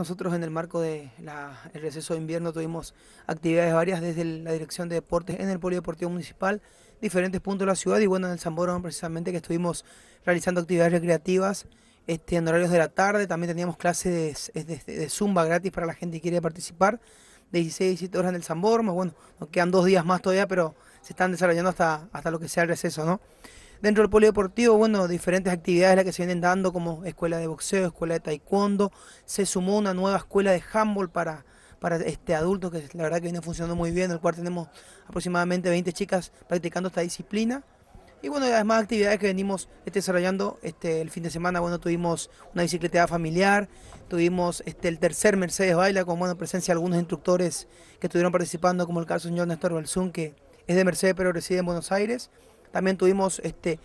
Nosotros en el marco del el receso de invierno tuvimos actividades varias desde la Dirección de Deportes en el Polideportivo Municipal, diferentes puntos de la ciudad y bueno, en el Zamborón precisamente que estuvimos realizando actividades recreativas este, en horarios de la tarde, también teníamos clases de, zumba gratis para la gente que quiere participar, de 16 17 horas en el Zamborón, bueno, quedan dos días más todavía, pero se están desarrollando hasta, hasta lo que sea el receso, ¿no? Dentro del polideportivo, bueno, diferentes actividades las que se vienen dando como escuela de boxeo, escuela de taekwondo, se sumó una nueva escuela de handball para, para este adultos que la verdad que viene funcionando muy bien, en el cual tenemos aproximadamente 20 chicas practicando esta disciplina. Y bueno, además actividades que venimos este, desarrollando este, el fin de semana, bueno, tuvimos una bicicleta familiar, tuvimos este, el tercer Mercedes Baila con bueno, presencia de algunos instructores que estuvieron participando, como el caso del señor Néstor que es de Mercedes pero reside en Buenos Aires. También tuvimos este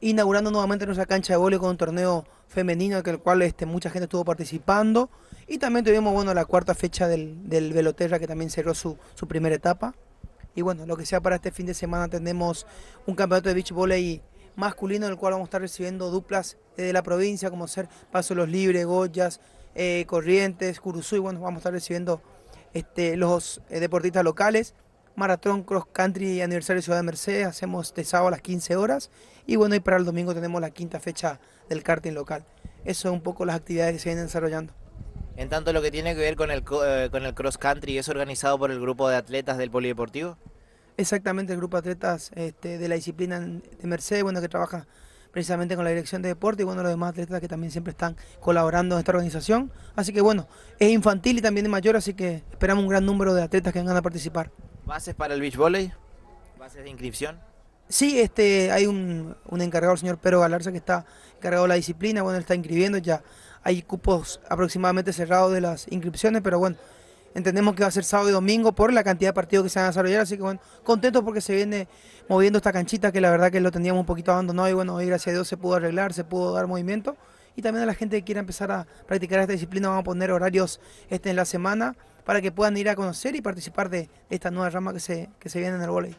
inaugurando nuevamente nuestra cancha de vóley con un torneo femenino en el cual este, mucha gente estuvo participando. Y también tuvimos bueno, la cuarta fecha del, del Veloterra que también cerró su, primera etapa. Y bueno, lo que sea para este fin de semana tenemos un campeonato de beach volley masculino en el cual vamos a estar recibiendo duplas de la provincia como ser Paso Los Libres, Goyas, eh, Corrientes, Curuzú y bueno, vamos a estar recibiendo este, los eh, deportistas locales maratón cross country aniversario Ciudad de Mercedes, hacemos de sábado a las 15 horas y bueno, y para el domingo tenemos la quinta fecha del karting local. Eso es un poco las actividades que se vienen desarrollando. En tanto lo que tiene que ver con el, eh, cross country, ¿es organizado por el grupo de atletas del Polideportivo? Exactamente, el grupo de atletas este, de la disciplina de Mercedes, bueno, que trabaja precisamente con la dirección de deporte y bueno, los demás atletas que también siempre están colaborando en esta organización. Así que bueno, es infantil y también es mayor, así que esperamos un gran número de atletas que vengan a participar. ¿Bases para el beach volley? ¿Bases de inscripción? Sí, este, hay un, un encargado, el señor Pedro Galarza, que está encargado de la disciplina, bueno, él está inscribiendo ya. Hay cupos aproximadamente cerrados de las inscripciones, pero bueno, entendemos que va a ser sábado y domingo por la cantidad de partidos que se van a desarrollar, así que bueno, contentos porque se viene moviendo esta canchita que la verdad que lo teníamos un poquito abandonado y bueno, hoy gracias a Dios se pudo arreglar, se pudo dar movimiento y también a la gente que quiera empezar a practicar esta disciplina vamos a poner horarios este en la semana para que puedan ir a conocer y participar de, esta nueva rama que se, que se viene en el voleibol.